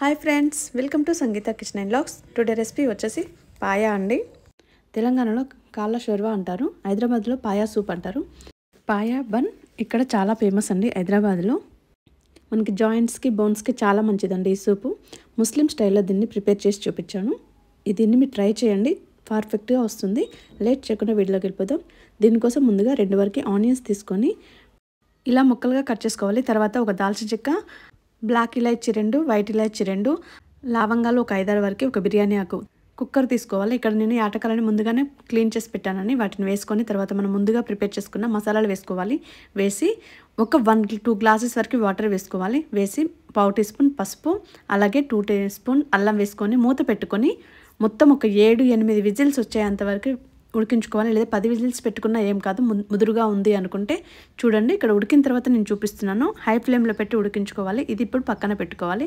hi friends welcome to Sangeetha kitchen and లాక్స్ today recipe వచ్చేసి పాయా అండి తెలంగాణలో కాళ్ళ షోర్వా అంటారు హైదరాబాద్లో పాయా సూప్ అంటారు పాయా బన్ ఇక్కడ చాలా ఫేమస్ అండి హైదరాబాద్లో మనకి జాయింట్స్కి బోన్స్కి చాలా మంచిదండి ఈ సూపు ముస్లిం స్టైల్లో దీన్ని ప్రిపేర్ చేసి చూపించాను దీన్ని మీరు ట్రై చేయండి పర్ఫెక్ట్గా వస్తుంది లేట్ చేయకుండా వీడిలోకి వెళ్ళిపోతాం దీనికోసం ముందుగా రెండు వరకు ఆనియన్స్ తీసుకొని ఇలా ముక్కలుగా కట్ చేసుకోవాలి తర్వాత ఒక దాల్చిన చెక్క బ్లాక్ ఇలాచి రెండు వైట్ ఇలాచి రెండు లవంగాలు ఒక ఐదారు వరకు ఒక బిర్యానీ ఆకు కుక్కర్ తీసుకోవాలి ఇక్కడ నేను ఆటకాలని ముందుగానే క్లీన్ చేసి పెట్టానని వాటిని వేసుకొని తర్వాత మనం ముందుగా ప్రిపేర్ చేసుకున్న మసాలాలు వేసుకోవాలి వేసి ఒక వన్ టూ గ్లాసెస్ వరకు వాటర్ వేసుకోవాలి వేసి పావు టీ స్పూన్ పసుపు అలాగే టూ టీ స్పూన్ అల్లం వేసుకొని మూత పెట్టుకొని మొత్తం ఒక ఏడు ఎనిమిది విజిల్స్ వచ్చేంత వరకు ఉడికించుకోవాలి లేదా పది విజిల్స్ పెట్టుకున్నా ఏం కాదు ముదురుగా ఉంది అనుకుంటే చూడండి ఇక్కడ ఉడికిన తర్వాత నేను చూపిస్తున్నాను హై ఫ్లేమ్లో పెట్టి ఉడికించుకోవాలి ఇది ఇప్పుడు పక్కన పెట్టుకోవాలి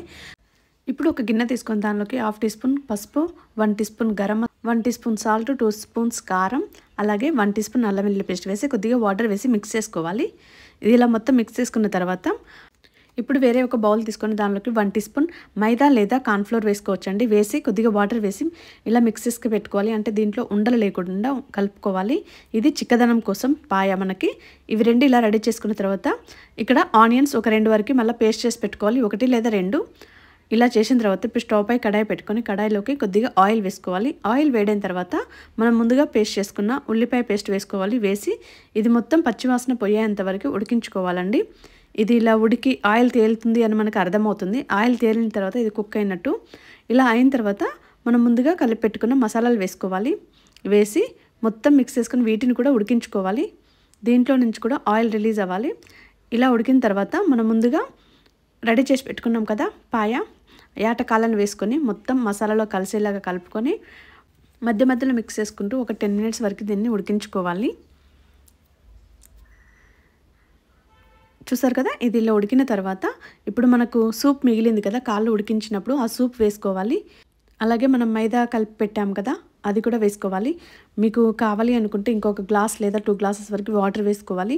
ఇప్పుడు ఒక గిన్నె తీసుకొని దానిలోకి హాఫ్ టీ స్పూన్ పసుపు వన్ టీ స్పూన్ గరం one teaspoon salt two spoons కారం అలాగే వన్ టీ స్పూన్ అల్లం పేస్ట్ వేసి కొద్దిగా వాటర్ వేసి మిక్స్ చేసుకోవాలి ఇది ఇలా మొత్తం మిక్స్ చేసుకున్న తర్వాత ఇప్పుడు వేరే ఒక బౌల్ తీసుకొని దానిలోకి వన్ టీ స్పూన్ మైదా లేదా కాన్ఫ్లోర్ వేసుకోవచ్చండి వేసి కొద్దిగా వాటర్ వేసి ఇలా మిక్సెస్కి పెట్టుకోవాలి అంటే దీంట్లో ఉండలు లేకుండా కలుపుకోవాలి ఇది చిక్కదనం కోసం పాయ మనకి ఇవి రెండు ఇలా రెడీ చేసుకున్న తర్వాత ఇక్కడ ఆనియన్స్ ఒక రెండు వరకు మళ్ళీ పేస్ట్ చేసి పెట్టుకోవాలి ఒకటి లేదా రెండు ఇలా చేసిన తర్వాత ఇప్పుడు స్టవ్ పై కడాయి పెట్టుకొని కడాయిలోకి కొద్దిగా ఆయిల్ వేసుకోవాలి ఆయిల్ వేడైన తర్వాత మనం ముందుగా పేస్ట్ చేసుకున్న ఉల్లిపాయ పేస్ట్ వేసుకోవాలి వేసి ఇది మొత్తం పచ్చివాసన పొయ్యేంత వరకు ఉడికించుకోవాలండి ఇది ఇలా ఉడికి ఆయిల్ తేలుతుంది అని మనకు అర్థమవుతుంది ఆయిల్ తేలిన తర్వాత ఇది కుక్ అయినట్టు ఇలా అయిన తర్వాత మనం ముందుగా కలిపెట్టుకున్న మసాలాలు వేసుకోవాలి వేసి మొత్తం మిక్స్ చేసుకుని వీటిని కూడా ఉడికించుకోవాలి దీంట్లో నుంచి కూడా ఆయిల్ రిలీజ్ అవ్వాలి ఇలా ఉడికిన తర్వాత మనం ముందుగా రెడీ చేసి పెట్టుకున్నాం కదా పాయ యాటకాలను వేసుకొని మొత్తం మసాలాలో కలిసేలాగా కలుపుకొని మధ్య మధ్యలో మిక్స్ చేసుకుంటూ ఒక టెన్ మినిట్స్ వరకు దీన్ని ఉడికించుకోవాలి చూసారు కదా ఇది ఇలా ఉడికిన తర్వాత ఇప్పుడు మనకు సూప్ మిగిలింది కదా కాళ్ళు ఉడికించినప్పుడు ఆ సూప్ వేసుకోవాలి అలాగే మనం మైదా కలిపి పెట్టాం కదా అది కూడా వేసుకోవాలి మీకు కావాలి అనుకుంటే ఇంకొక గ్లాస్ లేదా టూ గ్లాసెస్ వరకు వాటర్ వేసుకోవాలి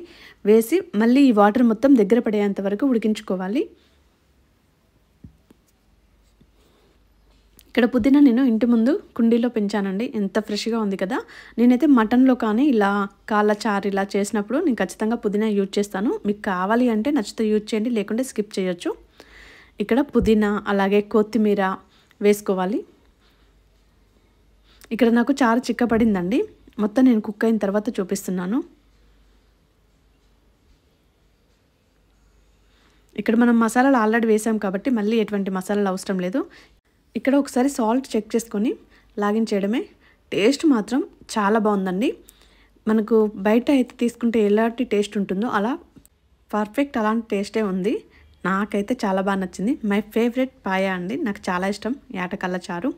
వేసి మళ్ళీ ఈ వాటర్ మొత్తం దగ్గర పడేంత వరకు ఉడికించుకోవాలి ఇక్కడ పుదీనా నేను ఇంటి ముందు కుండీలో పెంచానండి ఎంత ఫ్రెష్గా ఉంది కదా నేనైతే మటన్లో కానీ ఇలా కాళ్ళ చారు ఇలా చేసినప్పుడు నేను ఖచ్చితంగా పుదీనా యూజ్ చేస్తాను మీకు కావాలి అంటే నచ్చితే యూజ్ చేయండి లేకుంటే స్కిప్ చేయొచ్చు ఇక్కడ పుదీనా అలాగే కొత్తిమీర వేసుకోవాలి ఇక్కడ నాకు చారు చిక్కబడిందండి మొత్తం నేను కుక్ అయిన తర్వాత చూపిస్తున్నాను ఇక్కడ మనం మసాలాలు ఆల్రెడీ వేసాం కాబట్టి మళ్ళీ ఎటువంటి మసాలాలు అవసరం లేదు ఇక్కడ ఒకసారి సాల్ట్ చెక్ చేసుకొని లాగిన్ చేయడమే టేస్ట్ మాత్రం చాలా బాగుందండి మనకు బయట అయితే తీసుకుంటే ఎలాంటి టేస్ట్ ఉంటుందో అలా పర్ఫెక్ట్ అలాంటి టేస్టే ఉంది నాకైతే చాలా బాగా నచ్చింది మై ఫేవరెట్ పాయా అండి నాకు చాలా ఇష్టం ఏటకల్ల చారు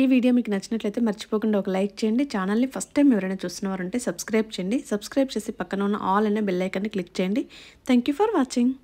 ఈ వీడియో మీకు నచ్చినట్లయితే మర్చిపోకుండా ఒక లైక్ చేయండి ఛానల్ని ఫస్ట్ టైం ఎవరైనా చూస్తున్నవారంటే సబ్స్క్రైబ్ చేయండి సబ్స్క్రైబ్ చేసి పక్కన ఉన్న ఆల్ అనే బెల్లైకాన్ని క్లిక్ చేయండి థ్యాంక్ ఫర్ వాచింగ్